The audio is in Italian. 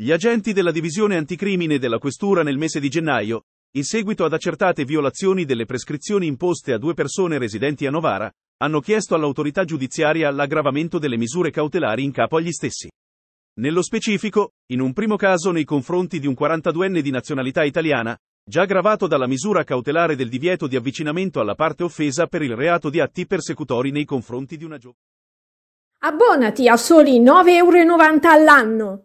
Gli agenti della divisione anticrimine della Questura nel mese di gennaio, in seguito ad accertate violazioni delle prescrizioni imposte a due persone residenti a Novara, hanno chiesto all'autorità giudiziaria l'aggravamento delle misure cautelari in capo agli stessi. Nello specifico, in un primo caso nei confronti di un 42enne di nazionalità italiana, già gravato dalla misura cautelare del divieto di avvicinamento alla parte offesa per il reato di atti persecutori nei confronti di una giovane. Abbonati a soli 9,90 euro all'anno.